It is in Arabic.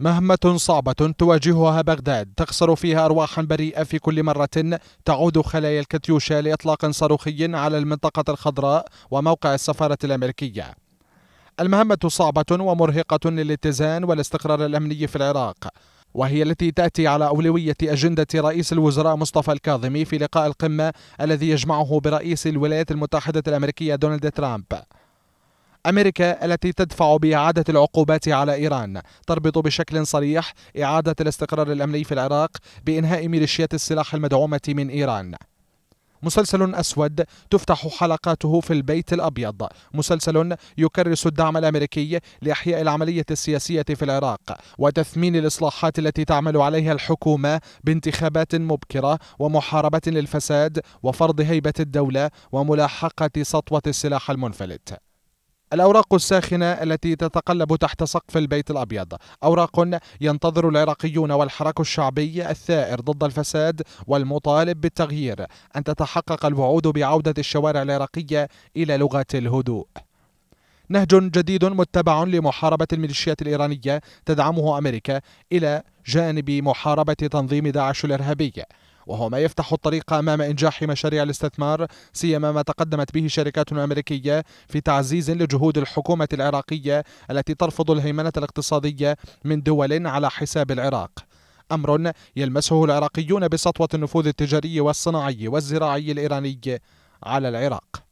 مهمة صعبة تواجهها بغداد تخسر فيها أرواحا بريئة في كل مرة تعود خلايا الكاتيوشا لإطلاق صاروخي على المنطقة الخضراء وموقع السفارة الأمريكية المهمة صعبة ومرهقة للاتزان والاستقرار الأمني في العراق وهي التي تأتي على أولوية أجندة رئيس الوزراء مصطفى الكاظمي في لقاء القمة الذي يجمعه برئيس الولايات المتحدة الأمريكية دونالد ترامب أمريكا التي تدفع بإعادة العقوبات على إيران تربط بشكل صريح إعادة الاستقرار الأمني في العراق بإنهاء ميليشيات السلاح المدعومة من إيران مسلسل أسود تفتح حلقاته في البيت الأبيض مسلسل يكرس الدعم الأمريكي لإحياء العملية السياسية في العراق وتثمين الإصلاحات التي تعمل عليها الحكومة بانتخابات مبكرة ومحاربة للفساد وفرض هيبة الدولة وملاحقة سطوة السلاح المنفلت الأوراق الساخنة التي تتقلب تحت سقف البيت الأبيض أوراق ينتظر العراقيون والحراك الشعبي الثائر ضد الفساد والمطالب بالتغيير أن تتحقق الوعود بعودة الشوارع العراقية إلى لغة الهدوء نهج جديد متبع لمحاربة الميليشيات الإيرانية تدعمه أمريكا إلى جانب محاربة تنظيم داعش الإرهابي وهو ما يفتح الطريق أمام إنجاح مشاريع الاستثمار سيما ما تقدمت به شركات أمريكية في تعزيز لجهود الحكومة العراقية التي ترفض الهيمنة الاقتصادية من دول على حساب العراق أمر يلمسه العراقيون بسطوة النفوذ التجاري والصناعي والزراعي الإيراني على العراق